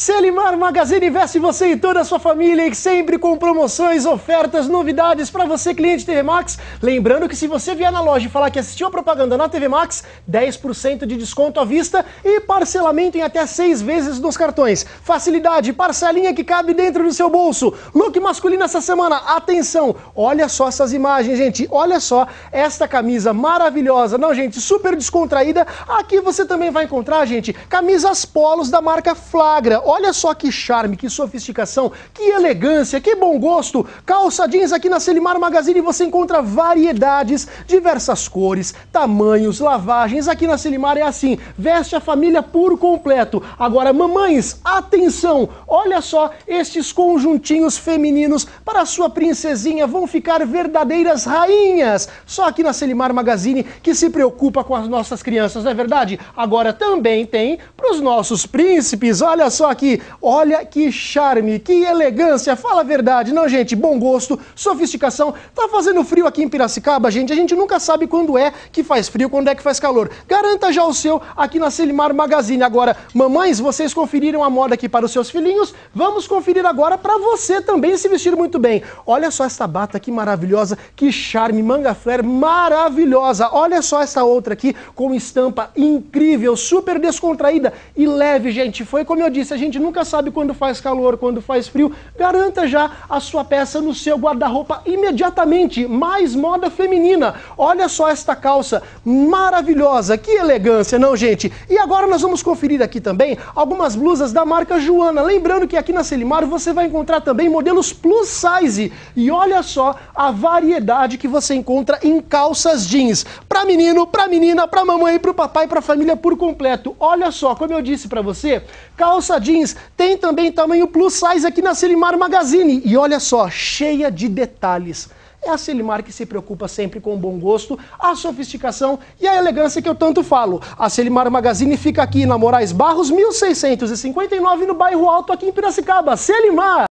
Selimar Magazine investe você e toda a sua família e sempre com promoções, ofertas, novidades para você cliente TV Max. Lembrando que se você vier na loja e falar que assistiu a propaganda na TV Max, 10% de desconto à vista e parcelamento em até 6 vezes nos cartões. Facilidade, parcelinha que cabe dentro do seu bolso. Look masculino essa semana, atenção, olha só essas imagens, gente, olha só esta camisa maravilhosa. Não, gente, super descontraída. Aqui você também vai encontrar, gente, camisas polos da marca Flagra Olha só que charme, que sofisticação, que elegância, que bom gosto. Calça jeans aqui na Selimar Magazine você encontra variedades, diversas cores, tamanhos, lavagens. Aqui na Selimar é assim, veste a família por completo. Agora, mamães, atenção! Olha só estes conjuntinhos femininos para sua princesinha vão ficar verdadeiras rainhas. Só aqui na Selimar Magazine que se preocupa com as nossas crianças, não é verdade? Agora também tem os nossos príncipes, olha só aqui, olha que charme, que elegância, fala a verdade, não, gente, bom gosto, sofisticação. Tá fazendo frio aqui em Piracicaba, gente? A gente nunca sabe quando é que faz frio, quando é que faz calor. Garanta já o seu aqui na Selimar Magazine. Agora, mamães, vocês conferiram a moda aqui para os seus filhinhos? Vamos conferir agora para você também se vestir muito bem. Olha só esta bata que maravilhosa, que charme, manga flare maravilhosa. Olha só essa outra aqui com estampa incrível, super descontraída, e leve, gente. Foi como eu disse, a gente nunca sabe quando faz calor, quando faz frio. Garanta já a sua peça no seu guarda-roupa imediatamente. Mais moda feminina. Olha só esta calça maravilhosa. Que elegância, não, gente? E agora nós vamos conferir aqui também algumas blusas da marca Joana. Lembrando que aqui na Selimar você vai encontrar também modelos plus size. E olha só a variedade que você encontra em calças jeans. Para menino, para menina, para mamãe, para papai, para família por completo. Olha só, como como eu disse para você, calça jeans tem também tamanho plus size aqui na Selimar Magazine. E olha só, cheia de detalhes. É a Selimar que se preocupa sempre com o bom gosto, a sofisticação e a elegância que eu tanto falo. A Selimar Magazine fica aqui na Moraes Barros, 1659, no bairro Alto, aqui em Piracicaba. Selimar!